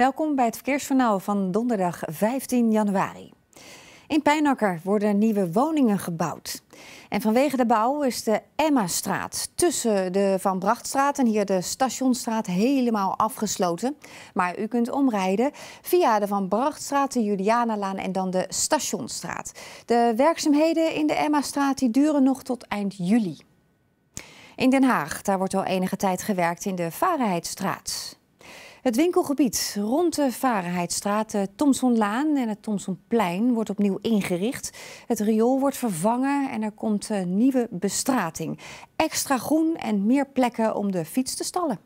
Welkom bij het Verkeersjournaal van donderdag 15 januari. In Pijnakker worden nieuwe woningen gebouwd. En vanwege de bouw is de Emma-straat tussen de Van Brachtstraat en hier de Stationstraat helemaal afgesloten. Maar u kunt omrijden via de Van Brachtstraat, de Julianalaan en dan de Stationstraat. De werkzaamheden in de Emma-straat duren nog tot eind juli. In Den Haag, daar wordt al enige tijd gewerkt in de Varenheidstraat. Het winkelgebied rond de Varenheidstraat, de eh, Thomsonlaan en het Thomsonplein wordt opnieuw ingericht. Het riool wordt vervangen en er komt eh, nieuwe bestrating. Extra groen en meer plekken om de fiets te stallen.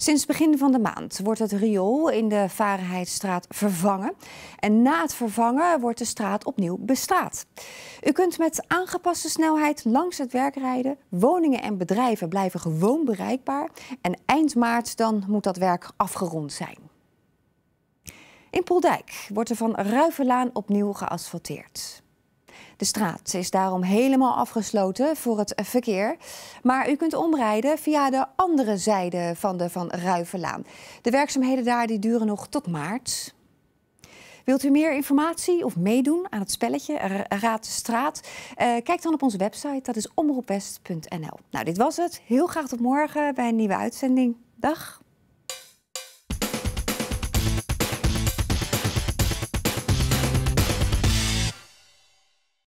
Sinds begin van de maand wordt het riool in de Varenheidstraat vervangen. En na het vervangen wordt de straat opnieuw bestraat. U kunt met aangepaste snelheid langs het werk rijden. Woningen en bedrijven blijven gewoon bereikbaar. En eind maart dan moet dat werk afgerond zijn. In Poldijk wordt er van Ruivelaan opnieuw geasfalteerd. De straat is daarom helemaal afgesloten voor het verkeer. Maar u kunt omrijden via de andere zijde van de Van Ruivenlaan. De werkzaamheden daar die duren nog tot maart. Wilt u meer informatie of meedoen aan het spelletje Raad de Straat? Eh, kijk dan op onze website, dat is omroepwest.nl. Nou, dit was het. Heel graag tot morgen bij een nieuwe uitzending. Dag!